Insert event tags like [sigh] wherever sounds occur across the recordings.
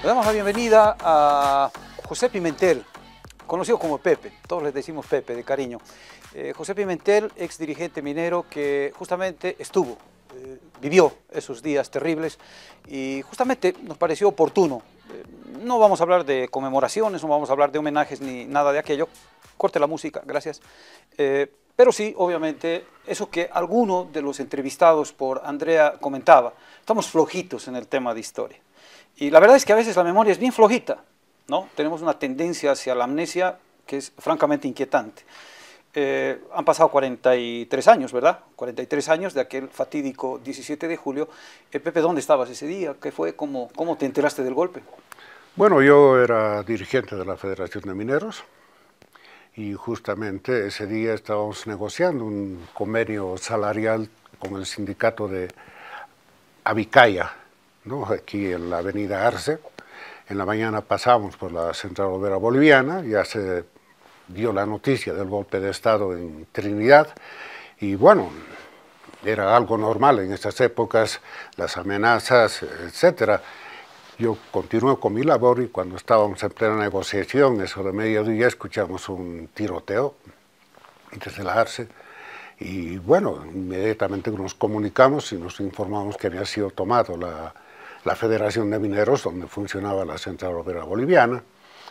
Le damos la bienvenida a José Pimentel, conocido como Pepe, todos les decimos Pepe de cariño. Eh, José Pimentel, ex dirigente minero que justamente estuvo, eh, vivió esos días terribles y justamente nos pareció oportuno. Eh, no vamos a hablar de conmemoraciones, no vamos a hablar de homenajes ni nada de aquello. Corte la música, gracias. Pero sí, obviamente, eso que alguno de los entrevistados por Andrea comentaba, estamos flojitos en el tema de historia. Y la verdad es que a veces la memoria es bien flojita, ¿no? Tenemos una tendencia hacia la amnesia que es francamente inquietante. Eh, han pasado 43 años, ¿verdad? 43 años de aquel fatídico 17 de julio. Eh, Pepe, ¿dónde estabas ese día? ¿Qué fue? ¿Cómo, ¿Cómo te enteraste del golpe? Bueno, yo era dirigente de la Federación de Mineros y justamente ese día estábamos negociando un convenio salarial con el sindicato de Avicaya, aquí en la avenida Arce. En la mañana pasamos por la central obrera boliviana, ya se dio la noticia del golpe de Estado en Trinidad y bueno, era algo normal en estas épocas, las amenazas, etcétera. Yo continué con mi labor y cuando estábamos en plena negociación, eso de mediodía, escuchamos un tiroteo desde la Arce. Y bueno, inmediatamente nos comunicamos y nos informamos que había sido tomado la, la Federación de Mineros, donde funcionaba la Central Obrera Boliviana.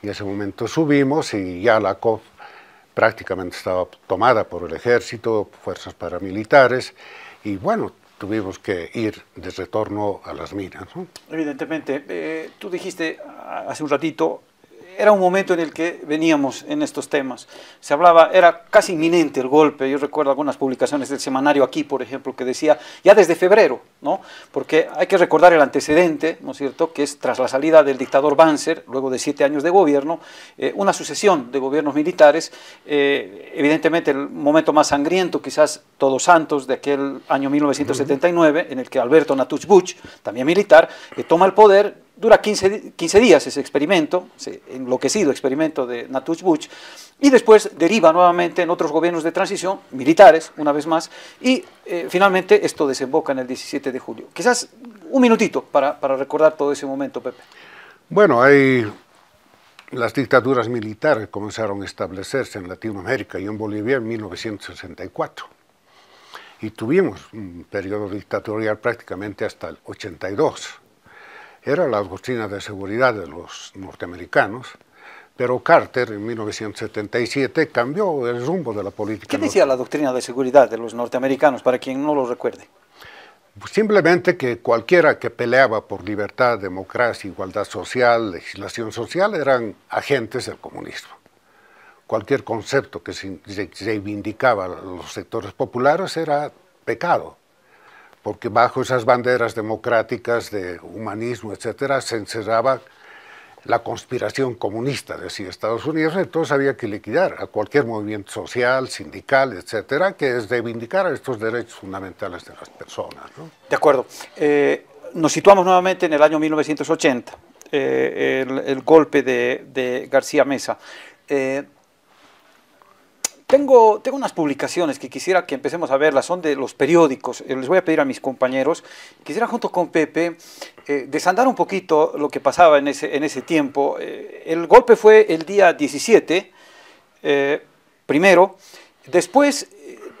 y En ese momento subimos y ya la COP prácticamente estaba tomada por el ejército, fuerzas paramilitares, y bueno, tuvimos que ir de retorno a las minas. Evidentemente, eh, tú dijiste ah, hace un ratito, era un momento en el que veníamos en estos temas. Se hablaba, era casi inminente el golpe. Yo recuerdo algunas publicaciones del semanario aquí, por ejemplo, que decía ya desde febrero, ¿no? Porque hay que recordar el antecedente, ¿no es cierto?, que es tras la salida del dictador Banzer, luego de siete años de gobierno, eh, una sucesión de gobiernos militares. Eh, evidentemente, el momento más sangriento, quizás Todos Santos, de aquel año 1979, en el que Alberto Natuch Buch, también militar, eh, toma el poder dura 15, 15, días ese experimento, ese enloquecido experimento de Natush Bush, y después deriva nuevamente en otros gobiernos de transición, militares, una vez más, y eh, finalmente esto desemboca en el 17 de julio. Quizás un minutito para, recordar todo ese momento, Pepe. Bueno, hay las dictaduras militares comenzaron a establecerse en Latinoamérica y en Bolivia en 1964. Y tuvimos un periodo dictatorial prácticamente hasta el 82 era la doctrina de seguridad de los norteamericanos, pero Carter en 1977 cambió el rumbo de la política. ¿Qué decía la doctrina de seguridad de los norteamericanos, para quien no lo recuerde? Simplemente que cualquiera que peleaba por libertad, democracia, igualdad social, legislación social, eran agentes del comunismo. Cualquier concepto que se reivindicaba los sectores populares era pecado, porque bajo esas banderas democráticas de humanismo, etcétera, se encerraba la conspiración comunista, decía Estados Unidos, entonces había que liquidar a cualquier movimiento social, sindical, etc., que es reivindicar estos derechos fundamentales de las personas. De acuerdo. Eh, nos situamos nuevamente en el año 1980, eh, el, golpe de, García Mesa. Eh, tengo, unas publicaciones que quisiera que empecemos a verlas, son de los periódicos. Eh, les voy a pedir a mis compañeros, quisiera junto con Pepe eh, desandar un poquito lo que pasaba en ese, en ese tiempo. Eh, el golpe fue el día 17, primero. Después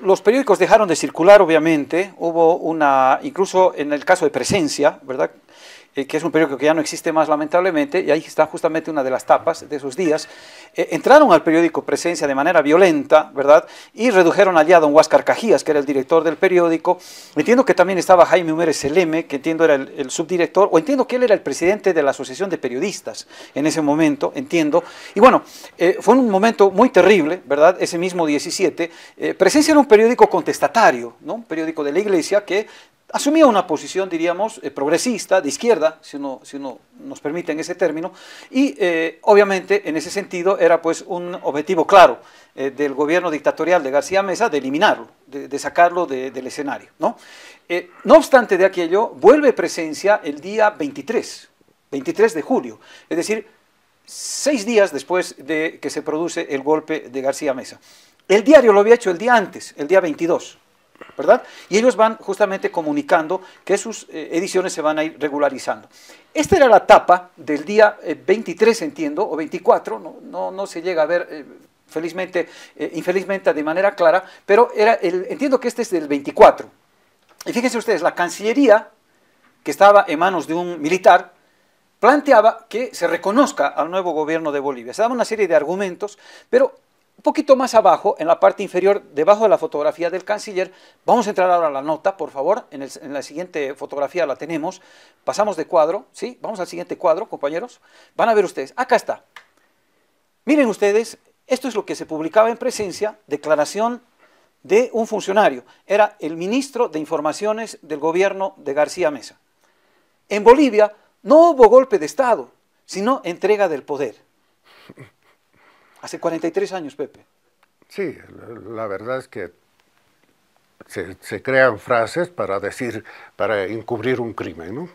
los periódicos dejaron de circular, obviamente. Hubo una, incluso en el caso de presencia, ¿verdad? Eh, que es un periódico que ya no existe más lamentablemente, y ahí está justamente una de las tapas de esos días, eh, entraron al periódico Presencia de manera violenta, ¿verdad? Y redujeron allá a don Huáscar Cajías, que era el director del periódico. Entiendo que también estaba Jaime Humérez Seleme, que entiendo era el, subdirector, o entiendo que él era el presidente de la Asociación de Periodistas en ese momento, entiendo. Y bueno, eh, fue un momento muy terrible, ¿verdad? Ese mismo 17. Presencia era un periódico contestatario, ¿no? Un periódico de la iglesia que asumía una posición, diríamos, eh, progresista, de izquierda, si uno, si nos permite en ese término, y eh, obviamente en ese sentido era pues un objetivo claro eh, del gobierno dictatorial de García Mesa de eliminarlo, de, sacarlo del escenario. ¿no? no obstante de aquello, vuelve presencia el día 23, 23 de julio, es decir, seis días después de que se produce el golpe de García Mesa. El diario lo había hecho el día antes, el día 22, ¿verdad? Y ellos van justamente comunicando que sus eh, ediciones se van a ir regularizando. Esta era la tapa del día 23, eh, entiendo, o 24, no, se llega a ver. Eh, felizmente, infelizmente de manera clara, pero era el, entiendo que este es del 24. Y fíjense ustedes, la Cancillería, que estaba en manos de un militar, planteaba que se reconozca al nuevo gobierno de Bolivia. Se daba una serie de argumentos, pero un poquito más abajo, en la parte inferior, debajo de la fotografía del canciller, vamos a entrar ahora a la nota, por favor, en, la siguiente fotografía la tenemos, pasamos de cuadro, ¿sí? Vamos al siguiente cuadro, compañeros, van a ver ustedes, acá está. Miren ustedes, esto es lo que se publicaba en presencia, declaración de un funcionario, era el ministro de Informaciones del gobierno de García Mesa. En Bolivia no hubo golpe de Estado, sino entrega del poder. Hace 43 años, Pepe. Sí, la verdad es que se, crean frases para decir, para encubrir un crimen, ¿no?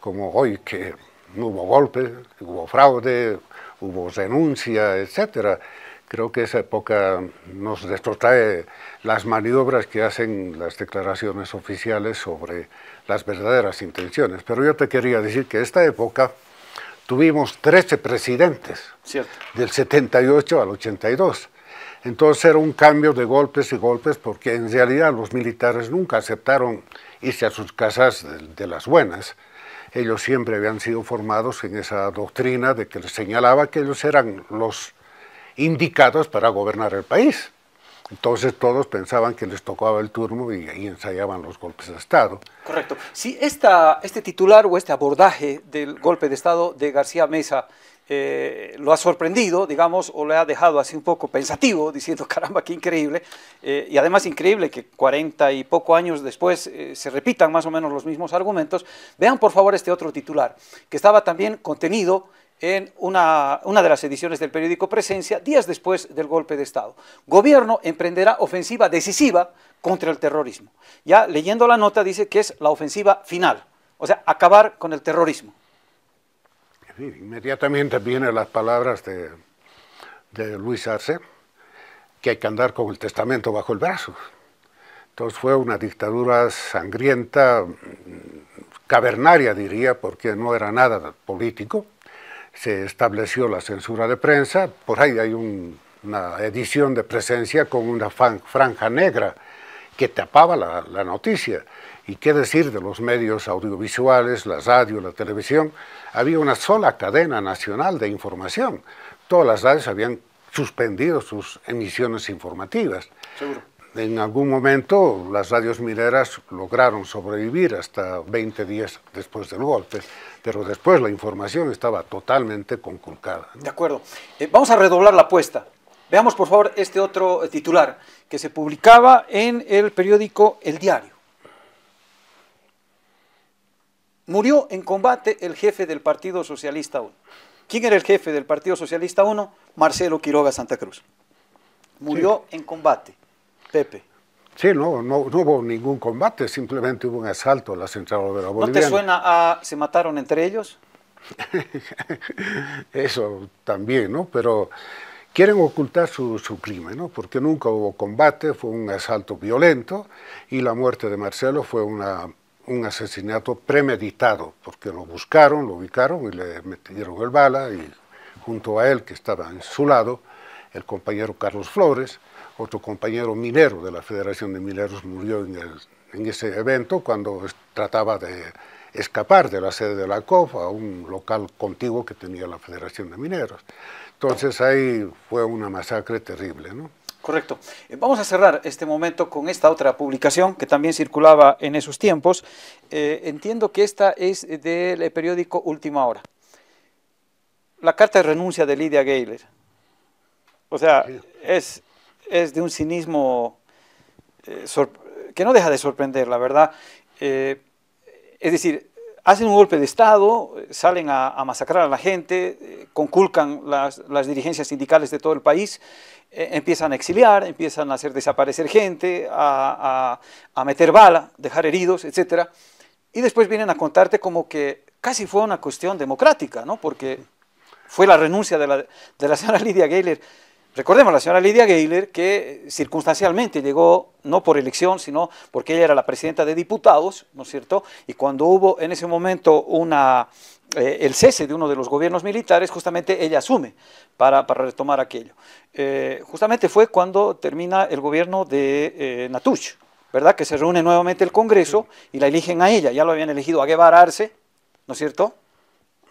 Como hoy que no hubo golpe, hubo fraude, hubo renuncia, etc. Creo que esa época nos destroza las maniobras que hacen las declaraciones oficiales sobre las verdaderas intenciones. Pero yo te quería decir que esta época tuvimos 13 presidentes, del 78 al 82. Entonces era un cambio de golpes y golpes porque en realidad los militares nunca aceptaron irse a sus casas de, de las buenas. Ellos siempre habían sido formados en esa doctrina de que les señalaba que ellos eran los indicados para gobernar el país. Entonces todos pensaban que les tocaba el turno y ahí ensayaban los golpes de Estado. Correcto. Si esta, este titular o este abordaje del golpe de Estado de García Mesa eh, lo ha sorprendido, digamos, o le ha dejado así un poco pensativo, [laughs] diciendo, caramba, qué increíble, eh, y además increíble que cuarenta y poco años después eh, se repitan más o menos los mismos argumentos, vean por favor este otro titular, que estaba también contenido en una, una, de las ediciones del periódico Presencia, días después del golpe de Estado. Gobierno emprenderá ofensiva decisiva contra el terrorismo. Ya leyendo la nota dice que es la ofensiva final, o sea, acabar con el terrorismo. inmediatamente vienen las palabras de, de Luis Arce, que hay que andar con el testamento bajo el brazo. Entonces fue una dictadura sangrienta, cavernaria diría, porque no era nada político se estableció la censura de prensa, por ahí hay una edición de presencia con una franja negra que tapaba la, noticia. ¿Y qué decir de los medios audiovisuales, la radio, la televisión? Había una sola cadena nacional de información. Todas las radios habían suspendido sus emisiones informativas. En algún momento las radios mineras lograron sobrevivir hasta 20 días después del golpe, pero después la información estaba totalmente conculcada. De acuerdo. Eh, vamos a redoblar la apuesta. Veamos por favor este otro eh, titular que se publicaba en el periódico El Diario. Murió en combate el jefe del Partido Socialista 1. ¿Quién era el jefe del Partido Socialista 1? Marcelo Quiroga Santa Cruz. Murió en combate. Sí, no, no, hubo ningún combate, simplemente hubo un asalto a la central la boliviana. ¿No te suena a se mataron entre ellos? [laughs] Eso también, ¿no? Pero quieren ocultar su, crimen, ¿no? Porque nunca hubo combate, fue un asalto violento y la muerte de Marcelo fue un asesinato premeditado, porque lo buscaron, lo ubicaron y le metieron el bala y junto a él, que estaba en su lado, el compañero Carlos Flores, otro compañero minero de la Federación de Mineros murió en, ese evento cuando trataba de escapar de la sede de la COF a un local contiguo que tenía la Federación de Mineros. Entonces ahí fue una masacre terrible, ¿no? Correcto. Eh, vamos a cerrar este momento con esta otra publicación que también circulaba en esos tiempos. Eh, entiendo que esta es del periódico Última Hora. La carta de renuncia de Lidia Gayler. O sea, es es de un cinismo eh, que no deja de sorprender, la verdad. Eh, es decir, hacen un golpe de Estado, salen a, masacrar a la gente, eh, conculcan las, dirigencias sindicales de todo el país, empiezan a exiliar, empiezan a hacer desaparecer gente, a, meter bala, dejar heridos, etc. Y después vienen a contarte como que casi fue una cuestión democrática, ¿no? porque fue la renuncia de la, de la señora [laughs] Lidia Gayler Recordemos a la señora Lidia Gayler que circunstancialmente llegó no por elección, sino porque ella era la presidenta de diputados, ¿no es cierto? Y cuando hubo en ese momento una, eh, el cese de uno de los gobiernos militares, justamente ella asume para, retomar aquello. Eh, justamente fue cuando termina el gobierno de eh, ¿verdad? Que se reúne nuevamente el Congreso y la eligen a ella. Ya lo habían elegido a Guevara Arce, ¿no es cierto?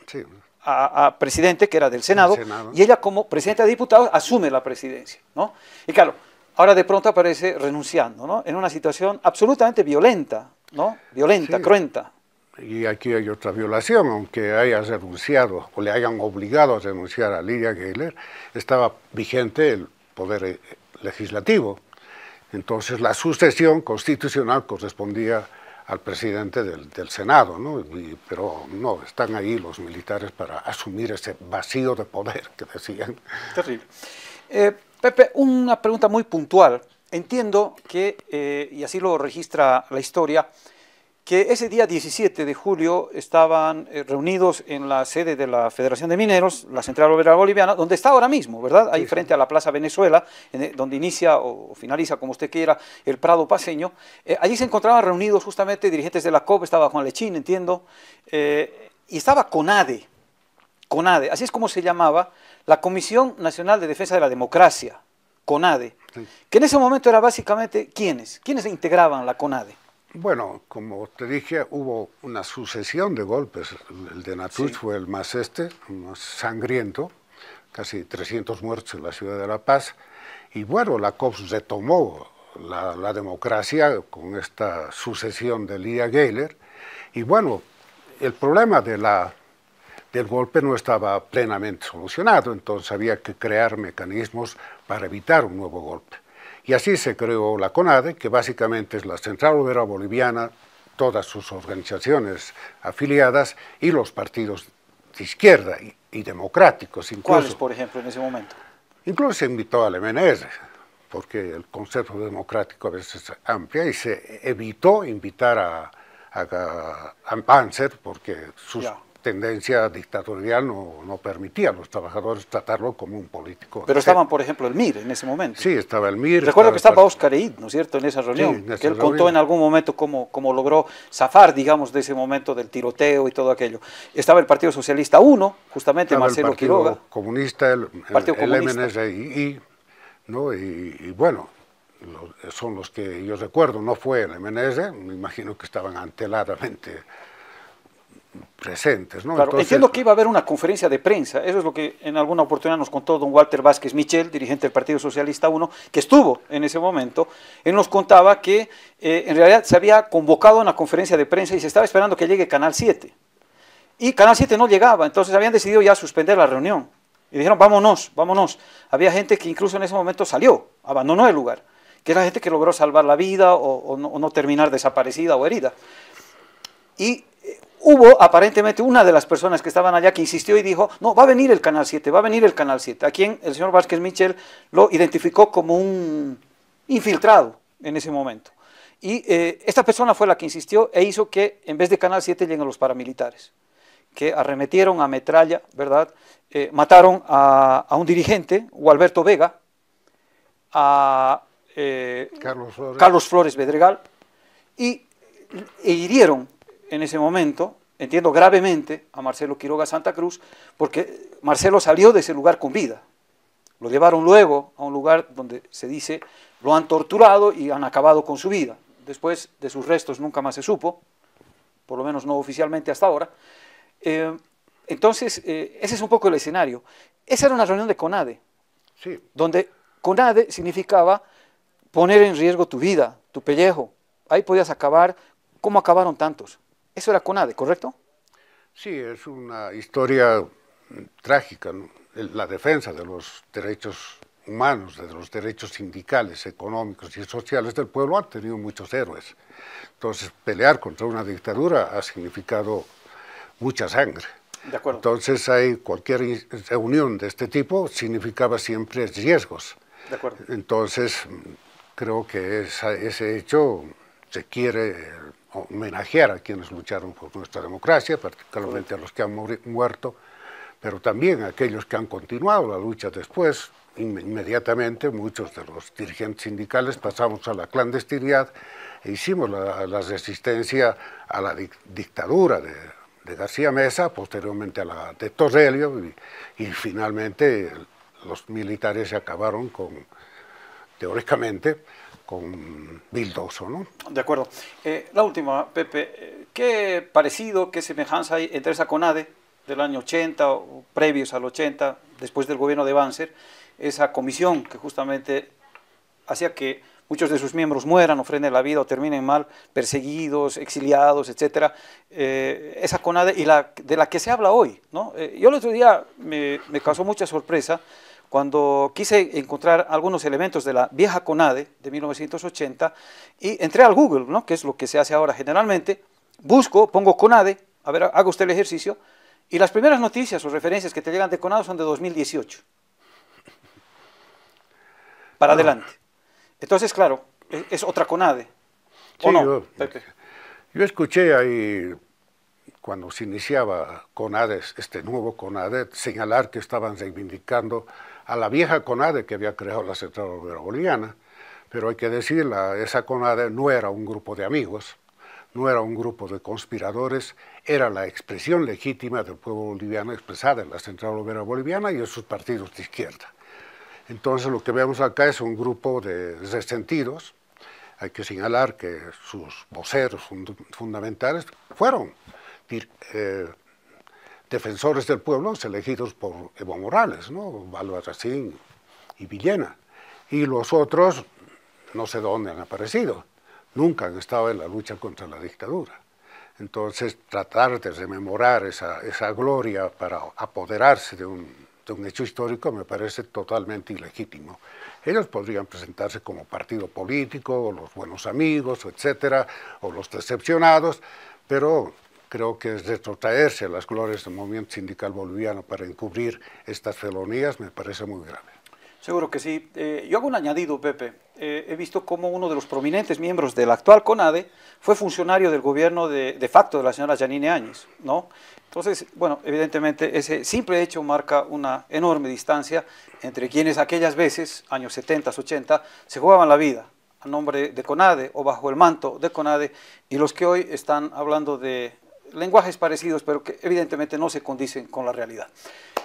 Sí a, presidente, que era del Senado, y ella como presidenta de diputados asume la presidencia. ¿no? Y claro, ahora de pronto aparece renunciando, ¿no? en una situación absolutamente violenta, ¿no? violenta, cruenta. Y aquí hay otra violación, aunque haya renunciado o le hayan obligado a renunciar a Lidia Gayler, estaba vigente el poder eh, legislativo. Entonces la sucesión constitucional correspondía al presidente del, del Senado, ¿no? pero no, están ahí los militares para asumir ese vacío de poder que decían. Terrible. Eh, Pepe, una pregunta muy puntual. Entiendo que, eh, y así lo registra la historia, que ese día 17 de julio estaban eh, reunidos en la sede de la Federación de Mineros, la Central Obrera Boliviana, donde está ahora mismo, ¿verdad? Ahí frente a la Plaza Venezuela, e, donde inicia o finaliza, como usted quiera, el Prado Paseño. Eh, allí se encontraban reunidos justamente dirigentes de la COP, estaba Juan Lechín, entiendo, eh, y estaba CONADE, CONADE, así es como se llamaba, la Comisión Nacional de Defensa de la Democracia, CONADE, que en ese momento era básicamente, ¿quiénes? ¿Quiénes integraban la CONADE? Bueno, como te dije, hubo una sucesión de golpes. El de Natuz fue el más este, más sangriento, casi 300 muertos en la ciudad de La Paz. Y bueno, la COPS retomó la, la democracia con esta sucesión de Lía Gayler. Y bueno, el problema del golpe no estaba plenamente solucionado, entonces había que crear mecanismos para evitar un nuevo golpe. Y así se creó la CONADE, que básicamente es la Central Obrera Boliviana, todas sus organizaciones afiliadas y los partidos de izquierda y, democráticos. Incluso. ¿Cuáles, por ejemplo, en ese momento? Incluso se invitó al MNR, porque el concepto democrático a veces es amplio, y se evitó invitar a, a, Panzer, porque sus tendencia dictatorial no, permitía a los trabajadores tratarlo como un político. Pero estaban, por ejemplo, el MIR en ese momento. Sí, estaba el MIR. Recuerdo que estaba Oscar Eid, ¿no es cierto?, en esa reunión, que él contó en algún momento cómo, cómo logró zafar, digamos, de ese momento del tiroteo y todo aquello. Estaba el Partido Socialista I, justamente, Marcelo el Quiroga. Comunista, el, Partido Comunista, el MNSI, y, bueno, son los que yo recuerdo, no fue el MNS, me imagino que estaban anteladamente presentes. ¿no? que iba a haber una conferencia de prensa, eso es lo que en alguna oportunidad nos contó don Walter Vázquez Michel, dirigente del Partido Socialista 1, que estuvo en ese momento, él nos contaba que eh, en realidad se había convocado una conferencia de prensa y se estaba esperando que llegue Canal 7. Y Canal 7 no llegaba, entonces habían decidido ya suspender la reunión. Y dijeron, vámonos, vámonos. Había gente que incluso en ese momento salió, abandonó el lugar, que era gente que logró salvar la vida o, no, o no terminar desaparecida o herida. Y hubo aparentemente una de las personas que estaban allá que insistió y dijo, no, va a venir el Canal 7, va a venir el Canal 7, a quien el señor Vázquez Michel lo identificó como un infiltrado en ese momento. Y eh, esta persona fue la que insistió e hizo que en vez de Canal 7 lleguen los paramilitares, que arremetieron a metralla, ¿verdad? Eh, mataron a, un dirigente, Alberto Vega, a eh, Carlos, Flores. Carlos Bedregal, y e hirieron en ese momento, entiendo gravemente, a Marcelo Quiroga Santa Cruz, porque Marcelo salió de ese lugar con vida. Lo llevaron luego a un lugar donde se dice lo han torturado y han acabado con su vida. Después de sus restos nunca más se supo, por lo menos no oficialmente hasta ahora. Eh, entonces, eh, ese es un poco el escenario. Esa era una reunión de CONADE, donde CONADE significaba poner en riesgo tu vida, tu pellejo. Ahí podías acabar como acabaron tantos. Eso era CONADE, ¿correcto? Sí, es una historia trágica, la defensa de los derechos humanos, de los derechos sindicales, económicos y sociales del pueblo ha tenido muchos héroes. Entonces, pelear contra una dictadura ha significado mucha sangre. De acuerdo. Entonces, hay cualquier reunión de este tipo significaba siempre riesgos. De acuerdo. Entonces, creo que ese hecho se quiere homenajear a quienes lucharon por nuestra democracia, particularmente a los que han muerto, pero también a aquellos que han continuado la lucha después. Inmediatamente muchos de los dirigentes sindicales pasamos a la clandestinidad e hicimos la, resistencia a la dictadura de, García Mesa, posteriormente a la de Torrelio y, y finalmente los militares se acabaron con, teóricamente, con Vildoso. ¿no? De acuerdo. Eh, la última, Pepe, eh, ¿qué parecido, qué semejanza hay entre esa CONADE del año 80 o previos al 80, después del gobierno de Banzer, esa comisión que justamente hacía que muchos de sus miembros mueran, ofrenden la vida o terminen mal, perseguidos, exiliados, etcétera, eh, esa CONADE y la, de la que se habla hoy. ¿no? yo el otro día me, me causó mucha sorpresa cuando quise encontrar algunos elementos de la vieja CONADE de 1980 y entré al Google, que es lo que se hace ahora generalmente, busco, pongo CONADE, a ver, haga usted el ejercicio, y las primeras noticias o referencias que te llegan de CONADE son de 2018. Para ah. adelante. Entonces, claro, e, es, otra CONADE. yo, yo escuché ahí cuando se iniciaba CONADE, este nuevo CONADE, señalar que estaban reivindicando a la vieja CONADE que había creado la Central Obrera Boliviana, pero hay que la esa CONADE no era un grupo de amigos, no era un grupo de conspiradores, era la expresión legítima del pueblo boliviano expresada en la Central Obrera Boliviana y en sus partidos de izquierda. Entonces lo que vemos acá es un grupo de resentidos, hay que señalar que sus voceros fundamentales fueron eh, defensores del pueblo elegidos por Evo Morales, ¿no? Racín y Villena. Y los otros, no sé dónde han aparecido, nunca han estado en la lucha contra la dictadura. Entonces, tratar de rememorar esa, gloria para apoderarse de un, hecho histórico me parece totalmente ilegítimo. Ellos podrían presentarse como partido político, los buenos amigos, etcétera, o los decepcionados, pero creo que es retrotraerse a las glorias del movimiento sindical boliviano para encubrir estas felonías me parece muy grave. Seguro que sí. Eh, yo hago un añadido, Pepe. Eh, he visto cómo uno de los prominentes miembros del actual CONADE fue funcionario del gobierno de, de facto de la señora Janine Áñez, ¿no? Entonces, bueno, evidentemente ese simple hecho marca una enorme distancia entre quienes aquellas veces, años 70, 80, se jugaban la vida a nombre de CONADE o bajo el manto de CONADE y los que hoy están hablando de lenguajes parecidos, pero que evidentemente no se condicen con la realidad.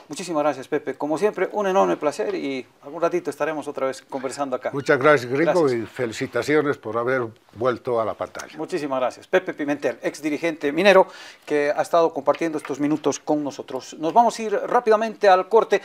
Muchísimas gracias, Pepe. Como siempre, un enorme placer y algún ratito estaremos otra vez conversando acá. Muchas gracias, Gringo, y felicitaciones por haber vuelto a la pantalla. Muchísimas gracias. Pepe Pimentel, ex dirigente minero, que ha estado compartiendo estos minutos con nosotros. Nos vamos a ir rápidamente al corte.